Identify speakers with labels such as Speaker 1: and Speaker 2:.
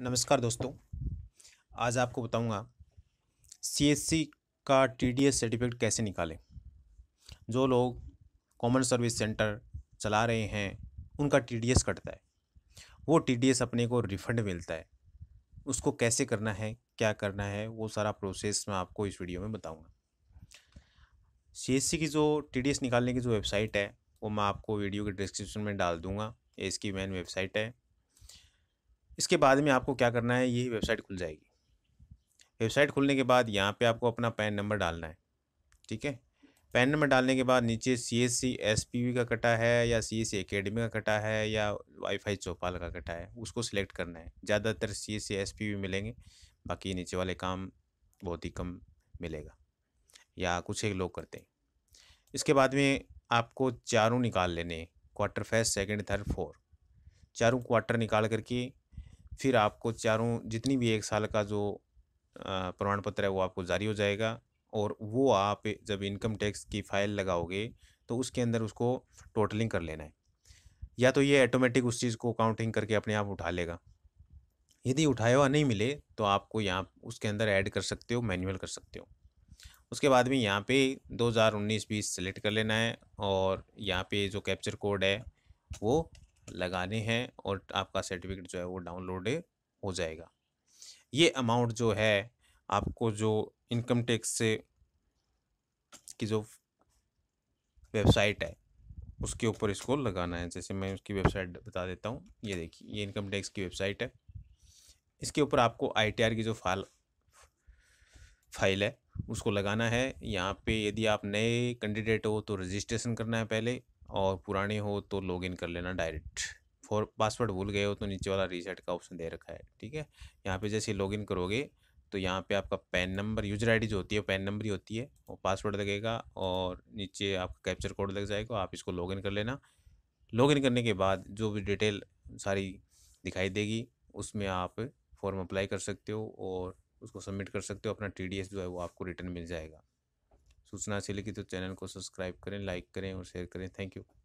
Speaker 1: नमस्कार दोस्तों आज आपको बताऊंगा सीएससी का टीडीएस सर्टिफिकेट कैसे निकालें जो लोग कॉमन सर्विस सेंटर चला रहे हैं उनका टीडीएस कटता है वो टीडीएस अपने को रिफंड मिलता है उसको कैसे करना है क्या करना है वो सारा प्रोसेस मैं आपको इस वीडियो में बताऊँगा सीएससी की जो टीडीएस निकालने की जो वेबसाइट है वो मैं आपको वीडियो के डिस्क्रिप्शन में डाल दूँगा इसकी मेन वेबसाइट है इसके बाद में आपको क्या करना है ये वेबसाइट खुल जाएगी वेबसाइट खुलने के बाद यहाँ पे आपको अपना पैन नंबर डालना है ठीक है पैन नंबर डालने के बाद नीचे C S C S P V का कटा है या सी एस सी अकेडमी का कटा है या वाईफाई चौपाल का कटा है उसको सिलेक्ट करना है ज़्यादातर C S C S P V मिलेंगे बाकी नीचे वाले काम बहुत ही कम मिलेगा या कुछ एक लोग करते हैं इसके बाद में आपको चारों निकाल लेने quarter first second third four चारों क्वार्टर निकाल करके फिर आपको चारों जितनी भी एक साल का जो प्रमाण पत्र है वो आपको जारी हो जाएगा और वो आप जब इनकम टैक्स की फ़ाइल लगाओगे तो उसके अंदर उसको टोटलिंग कर लेना है या तो ये ऑटोमेटिक उस चीज़ को काउंटिंग करके अपने आप उठा लेगा यदि उठाया हुआ नहीं मिले तो आपको यहाँ उसके अंदर ऐड कर सकते हो मैनुअल कर सकते हो उसके बाद में यहाँ पे 2019-20 सेलेक्ट कर लेना है और यहाँ पे जो कैप्चर कोड है वो लगाने हैं और आपका सर्टिफिकेट जो है वो डाउनलोड हो जाएगा ये अमाउंट जो है आपको जो इनकम टैक्स से की जो वेबसाइट है उसके ऊपर इसको लगाना है जैसे मैं उसकी वेबसाइट बता देता हूँ ये देखिए ये इनकम टैक्स की वेबसाइट है इसके ऊपर आपको आईटीआर की जो फाइल फाइल है उसको लगाना है यहाँ पे यदि आप नए कैंडिडेट हो तो रजिस्ट्रेशन करना है पहले और पुराने हो तो लॉग इन कर लेना डायरेक्ट फॉर पासवर्ड भूल गए हो तो नीचे वाला रीसेट का ऑप्शन दे रखा है ठीक है यहाँ पे जैसे लॉगिन करोगे तो यहाँ पे आपका पैन नंबर यूजर आईडी जो होती है पैन नंबर ही होती है वो पासवर्ड लगेगा और नीचे आपका कैप्चर कोड लग जाएगा आप इसको लॉगिन कर लेना लॉगिन करने के बाद जो भी डिटेल सारी दिखाई देगी उसमें आप फॉर्म अप्लाई कर सकते हो और उसको सबमिट कर सकते हो अपना टी जो है वो आपको रिटर्न मिल जाएगा सूचना अच्छी लगी तो चैनल को सब्सक्राइब करें लाइक करें और शेयर करें थैंक यू